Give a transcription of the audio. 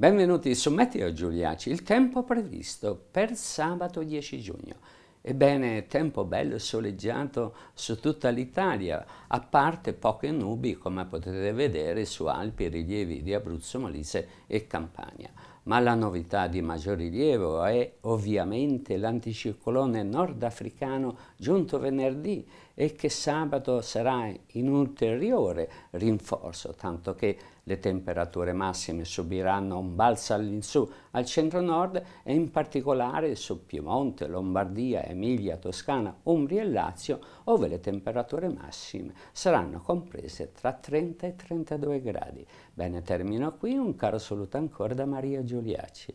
Benvenuti su Meteo Giuliaci, il tempo previsto per sabato 10 giugno. Ebbene, tempo bello e soleggiato su tutta l'Italia, a parte poche nubi come potete vedere su Alpi, e rilievi di Abruzzo, Molise e Campania. Ma la novità di maggior rilievo è ovviamente l'anticiclone nordafricano giunto venerdì e che sabato sarà in ulteriore rinforzo, tanto che le temperature massime subiranno un balzo all'insù al centro-nord e in particolare su Piemonte, Lombardia Emilia, Toscana, Umbria e Lazio, ove le temperature massime saranno comprese tra 30 e 32 gradi. Bene, termino qui, un caro saluto ancora da Maria Giuliaci.